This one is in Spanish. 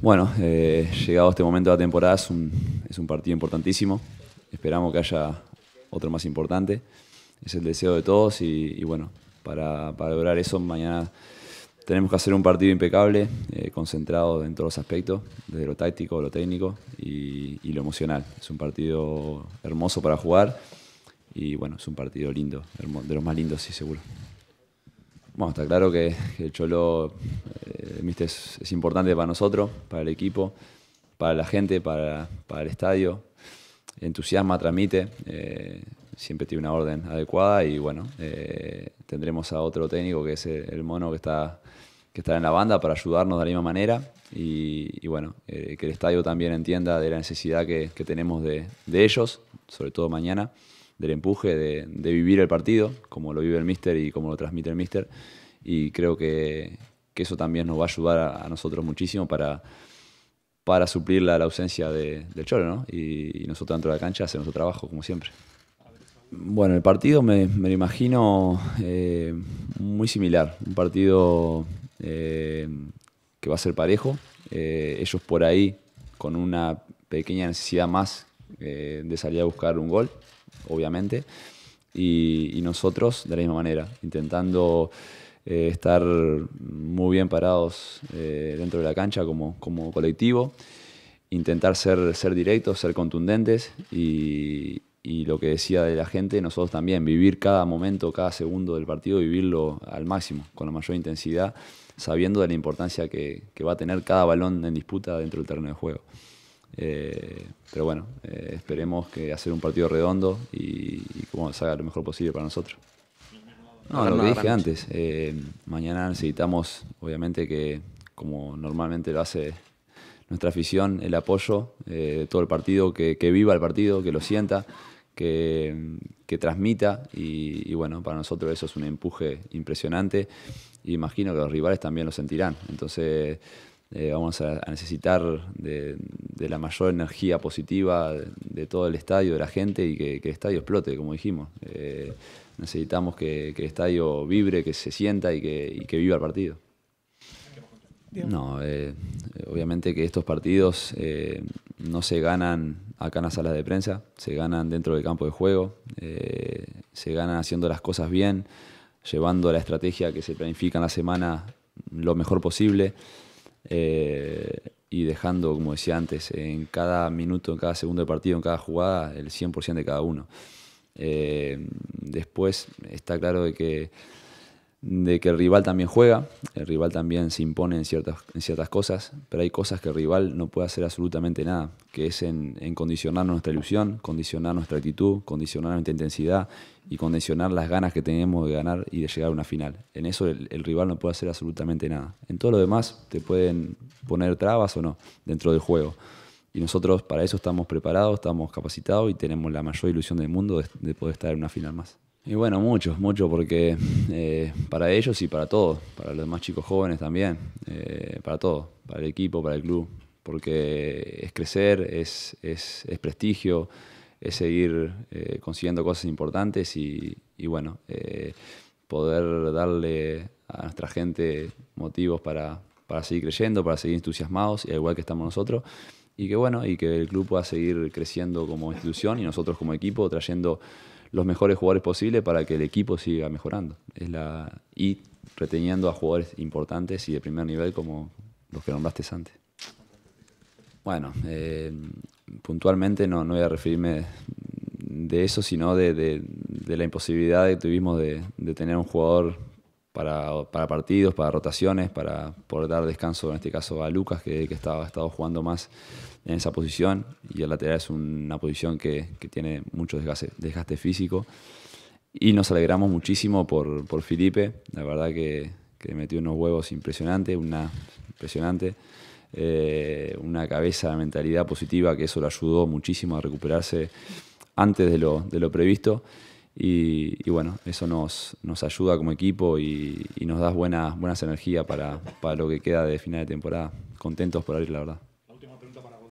Bueno, eh, llegado este momento de la temporada es un, partido importantísimo. Esperamos que haya otro más importante. Es el deseo de todos y, bueno, para, para, lograr eso mañana tenemos que hacer un partido impecable, eh, concentrado en todos los aspectos, desde lo táctico, lo técnico y, lo emocional. Es un partido hermoso para jugar y bueno, es un partido lindo, de los más lindos, sí, seguro. Bueno, está claro que el Cholo el eh, Es, es, importante para nosotros, para el equipo, para la gente, para, el estadio. Entusiasma, tramite, eh, siempre tiene una orden adecuada y bueno, eh, tendremos a otro técnico que es el mono que está, que está en la banda para ayudarnos de la misma manera y, bueno, que el estadio también entienda de la necesidad que, tenemos de, ellos, sobre todo mañana, del empuje, de, de, vivir el partido, como lo vive el Mister y como lo transmite el Mister. Y creo que, que eso también nos va a ayudar a, nosotros muchísimo para, para suplir la, ausencia del Cholo, ¿no? Y, nosotros dentro de la cancha hacemos nuestro trabajo, como siempre. Bueno, el partido me, lo imagino eh, muy similar, un partido eh, que va a ser parejo, eh, ellos por ahí con una pequeña necesidad más de salir a buscar un gol, obviamente, y nosotros de la misma manera, intentando... Eh, estar muy bien parados eh, dentro de la cancha como, colectivo, intentar ser, ser directos, ser contundentes y, lo que decía de la gente, nosotros también, vivir cada momento, cada segundo del partido, vivirlo al máximo, con la mayor intensidad, sabiendo de la importancia que, va a tener cada balón en disputa dentro del terreno de juego. Eh, pero bueno, esperemos que hacer un partido redondo y, cómo que se lo mejor posible para nosotros. No, lo que dije antes. Eh, mañana necesitamos, obviamente, que como normalmente lo hace nuestra afición, el apoyo eh, todo el partido, que, viva el partido, que lo sienta, que, transmita. Y, y, bueno, para nosotros eso es un empuje impresionante. Y imagino que los rivales también lo sentirán. Entonces eh, vamos a, necesitar de, la mayor energía positiva de, todo el estadio, de la gente y que, que el estadio explote, como dijimos. Eh, necesitamos que, el estadio vibre, que se sienta y que, viva el partido. No, eh, obviamente que estos partidos no se ganan acá en las salas de prensa, se ganan dentro del campo de juego, se ganan haciendo las cosas bien, llevando la estrategia que se planifica en la semana lo mejor posible. Eh, y dejando, como decía antes, en cada minuto, en cada segundo de partido, en cada jugada, el 100% de cada uno. Eh, después está claro de que de que el rival también juega, el rival también se impone en ciertas, en ciertas cosas, pero hay cosas que el rival no puede hacer absolutamente nada, que es en, condicionar nuestra ilusión, condicionar nuestra actitud, condicionar nuestra intensidad y condicionar las ganas que tenemos de ganar y de llegar a una final. En eso el, rival no puede hacer absolutamente nada. En todo lo demás te pueden poner trabas o no dentro del juego. Y nosotros para eso estamos preparados, estamos capacitados y tenemos la mayor ilusión del mundo de poder estar en una final más. Y bueno, mucho mucho porque eh, para ellos y para todos, para los demás chicos jóvenes también, eh, para todos, para el equipo, para el club, porque es crecer, es, es, prestigio, es seguir eh, consiguiendo cosas importantes y, bueno, poder darle a nuestra gente motivos para, para seguir creyendo, para seguir entusiasmados, al igual que estamos nosotros, y que bueno, y que el club pueda seguir creciendo como institución y nosotros como equipo trayendo los mejores jugadores posibles para que el equipo siga mejorando. Es la, y reteniendo a jugadores importantes y de primer nivel como los que nombraste antes. Bueno, eh, puntualmente no, no voy a referirme de eso, sino de, la imposibilidad que tuvimos de, de tener un jugador para, partidos, para rotaciones, para poder dar descanso, en este caso a Lucas, que, estaba, estado jugando más en esa posición, y el lateral es una posición que, tiene mucho desgaste, físico. Y nos alegramos muchísimo por, por Felipe, la verdad que, metió unos huevos impresionantes, una impresionante. Eh, una cabeza de mentalidad positiva que eso le ayudó muchísimo a recuperarse antes de lo, de lo previsto y, bueno, eso nos, nos, ayuda como equipo y, nos da buenas, buenas energías para, para lo que queda de final de temporada. Contentos por abrir, la verdad.